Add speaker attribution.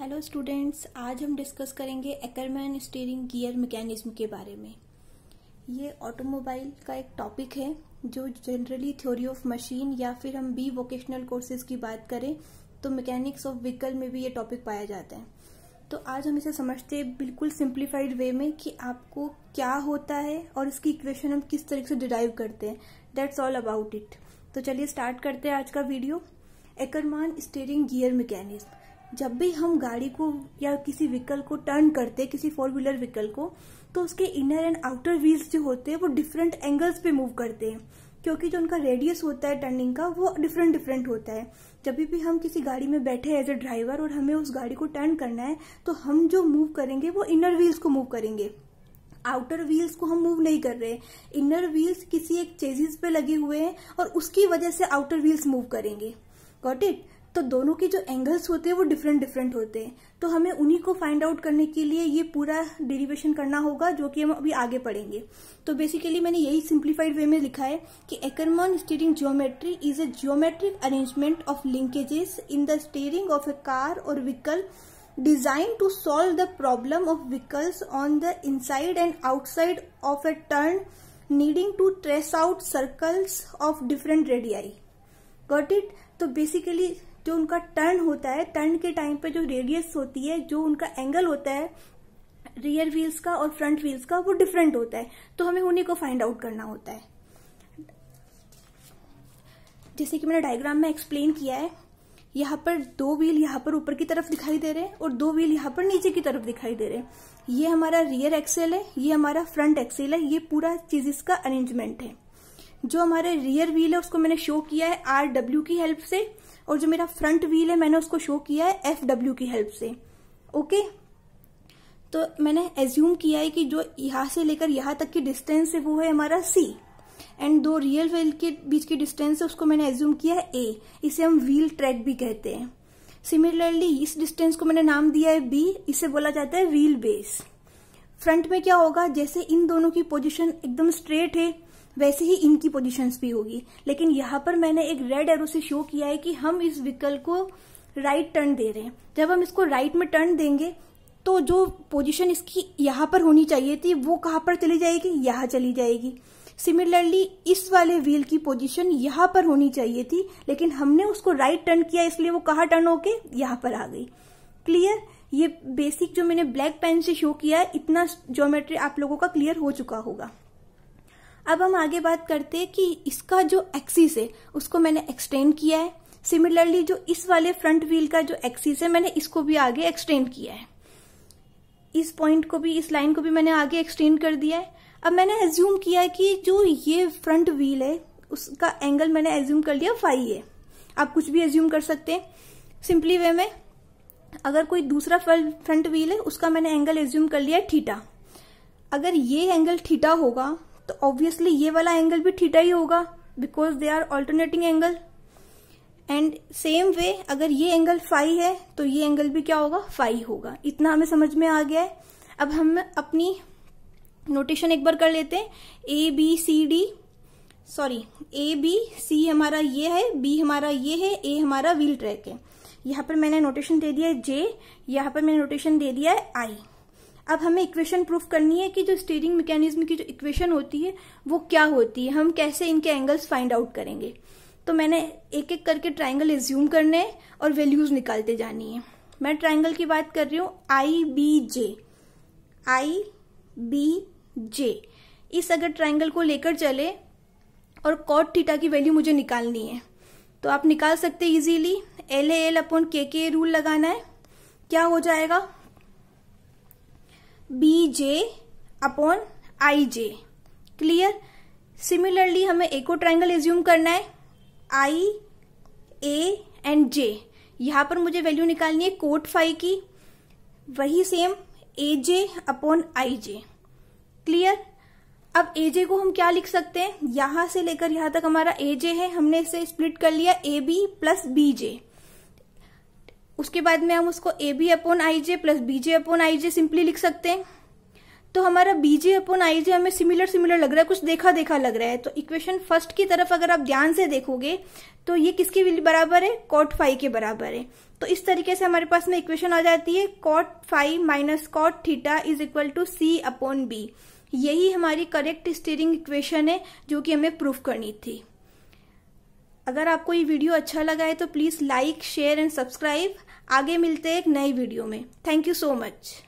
Speaker 1: hello students आज हम discuss करेंगे एकरमैन स्टीयरिंग गियर मैकेनिज्म के बारे में ये ऑटोमोबाइल का एक टॉपिक है जो जनरली थ्योरी ऑफ मशीन या फिर हम बी वोकेशनल कोर्सेज की बात करें तो मैकेनिक्स ऑफ व्हीकल में भी ये टॉपिक पाया जाता है तो आज हम इसे समझते हैं बिल्कुल सिंप्लीफाइड वे में कि आपको क्या होता है और इसकी इक्वेशन हम किस तरीके से डिराइव करते हैं दैट्स ऑल अबाउट इट तो चलिए स्टार्ट करते हैं आज का video Ackermann steering gear mechanism जब भी हम गाड़ी को या किसी व्हीकल को टर्न करते हैं किसी फोर व्हीलर व्हीकल को तो उसके इनर एंड आउटर व्हील्स जो होते हैं वो डिफरेंट एंगल्स पे मूव करते हैं क्योंकि जो उनका रेडियस होता है टर्निंग का वो डिफरेंट डिफरेंट होता है जब भी हम किसी गाड़ी में बैठे एज ए ड्राइवर और हमें उस गाड़ी को टर्न करना है तो हम जो मूव करेंगे वो इनर व्हील्स को मूव करेंगे आउटर व्हील्स को हम मूव नहीं कर रहे हैं इनर व्हील्स किसी एक चेजिस पे लगे हुए हैं और उसकी वजह से आउटर व्हील्स मूव करेंगे गॉट इट तो दोनों के जो एंगल्स होते हैं वो डिफरेंट डिफरेंट होते हैं तो हमें उन्हीं को फाइंड आउट करने के लिए ये पूरा डेरिवेशन करना होगा जो कि हम अभी आगे पढ़ेंगे तो बेसिकली मैंने यही सिंप्लीफाइड वे में लिखा है कि Ackermann steering geometry is a geometric arrangement of linkages in the steering of a car और vehicle design to solve the problem of vehicles on the inside and outside of a turn needing to trace out circles of different radii got it तो basically जो उनका turn होता है turn के time पे जो radius होती है जो उनका एंगल होता है रियर व्हील्स का और फ्रंट व्हील्स का वो डिफरेंट होता है तो हमें उन्हीं को फाइंड आउट करना होता है जैसे कि मैंने डायग्राम में एक्सप्लेन किया है यहाँ पर दो व्हील यहाँ पर ऊपर की तरफ दिखाई दे रहे हैं और दो व्हील यहाँ पर नीचे की तरफ दिखाई दे रहे हैं ये हमारा रियर एक्सेल है ये हमारा फ्रंट एक्सेल है ये पूरा चीज इसका अरेंजमेंट है जो हमारे रियर व्हील है उसको मैंने शो किया है आर डब्ल्यू की हेल्प से और जो मेरा फ्रंट व्हील है मैंने उसको शो किया है एफ डब्ल्यू की हेल्प से ओके तो मैंने एज्यूम किया है कि जो यहां से लेकर यहां तक की डिस्टेंस है वो है हमारा सी एंड दो रियल व्हील के बीच की डिस्टेंस है उसको मैंने एज्यूम किया है ए इसे हम व्हील ट्रैक भी कहते हैं सिमिलरली इस डिस्टेंस को मैंने नाम दिया है बी इसे बोला जाता है व्हील बेस फ्रंट में क्या होगा जैसे इन दोनों की पोजिशन एकदम स्ट्रेट है वैसे ही इनकी पोजीशंस भी होगी लेकिन यहाँ पर मैंने एक रेड एरो से शो किया है कि हम इस व्हीकल को राइट टर्न दे रहे हैं जब हम इसको राइट में टर्न देंगे तो जो पोजीशन इसकी यहाँ पर होनी चाहिए थी वो कहाँ पर चली जाएगी यहाँ चली जाएगी सिमिलरली इस वाले व्हील की पोजीशन यहाँ पर होनी चाहिए थी लेकिन हमने उसको राइट टर्न किया इसलिए वो कहाँ टर्न होके यहाँ पर आ गई क्लियर ये बेसिक जो मैंने ब्लैक पेन से शो किया है इतना ज्योमेट्री आप लोगों का क्लियर हो चुका होगा अब हम आगे बात करते हैं कि इसका जो एक्सिस है उसको मैंने एक्सटेंड किया है सिमिलरली जो इस वाले फ्रंट व्हील का जो एक्सिस है मैंने इसको भी आगे एक्सटेंड किया है इस पॉइंट को भी इस लाइन को भी मैंने आगे एक्सटेंड कर दिया है अब मैंने एज्यूम किया कि जो ये फ्रंट व्हील है उसका एंगल मैंने एज्यूम कर लिया फाइव है आप कुछ भी एज्यूम कर सकते हैं सिंपली वे में अगर कोई दूसरा फ्रंट व्हील है उसका मैंने एंगल एज्यूम कर लिया थीटा अगर ये एंगल थीटा होगा तो ऑब्वियसली ये वाला एंगल भी थीटा ही होगा because they are alternating angle and same way अगर ये एंगल फाइव है तो ये एंगल भी क्या होगा फाइव होगा इतना हमें समझ में आ गया है अब हम अपनी नोटेशन एक बार कर लेते हैं A B C D sorry A B C हमारा ये है बी हमारा ये है ए हमारा व्हील ट्रैक है यहाँ पर मैंने नोटेशन दे दिया है जे यहाँ पर मैंने नोटेशन दे दिया है आई अब हमें इक्वेशन प्रूफ करनी है कि जो स्टीयरिंग मैकेनिज्म की जो इक्वेशन होती है वो क्या होती है हम कैसे इनके एंगल्स फाइंड आउट करेंगे तो मैंने एक एक करके ट्राइंगल एज्यूम करने हैं और वैल्यूज निकालते जानी है मैं ट्राइंगल की बात कर रही हूँ आई बी जे आई बी जे इस अगर ट्राइंगल को लेकर चले और कॉट थीटा की वैल्यू मुझे निकालनी है तो आप निकाल सकते easily L A L upon K के रूल लगाना है क्या हो जाएगा B J upon I J clear similarly हमें एको ट्राइंगल एज्यूम करना है आई ए एंड जे यहां पर मुझे वैल्यू निकालनी है कोट फाइव की वही same A J upon I J clear अब ए जे को हम क्या लिख सकते हैं यहां से लेकर यहां तक हमारा ए जे है हमने इसे स्प्लिट कर लिया A B plus B J उसके बाद में हम उसको A B upon I J plus B J upon I J simply लिख सकते हैं तो हमारा बी जे अपॉन आई जे हमें सिमिलर सिमिलर लग रहा है कुछ देखा देखा लग रहा है तो इक्वेशन फर्स्ट की तरफ अगर आप ध्यान से देखोगे तो ये किसके बराबर है कॉट फाइव के बराबर है तो इस तरीके से हमारे पास में इक्वेशन आ जाती है cot five minus cot theta is equal to C upon B यही हमारी करेक्ट स्टीयरिंग इक्वेशन है जो कि हमें प्रूफ करनी थी अगर आपको ये वीडियो अच्छा लगा है तो please like share and subscribe आगे मिलते हैं एक नई वीडियो में थैंक यू सो मच